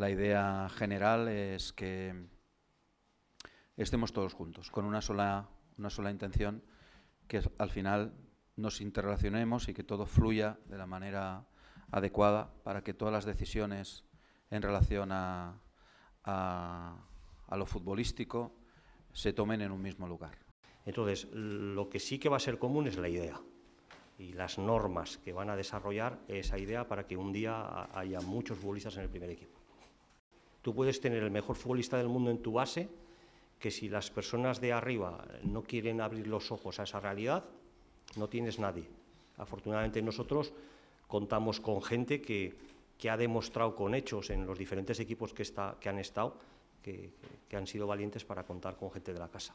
La idea general es que estemos todos juntos, con una sola, una sola intención, que al final nos interrelacionemos y que todo fluya de la manera adecuada para que todas las decisiones en relación a, a lo futbolístico se tomen en un mismo lugar. Entonces, lo que sí que va a ser común es la idea y las normas que van a desarrollar esa idea para que un día haya muchos futbolistas en el primer equipo. Tú puedes tener el mejor futbolista del mundo en tu base, que si las personas de arriba no quieren abrir los ojos a esa realidad, no tienes nadie. Afortunadamente nosotros contamos con gente que, que ha demostrado con hechos en los diferentes equipos que, está, que han estado, que han sido valientes para contar con gente de la casa.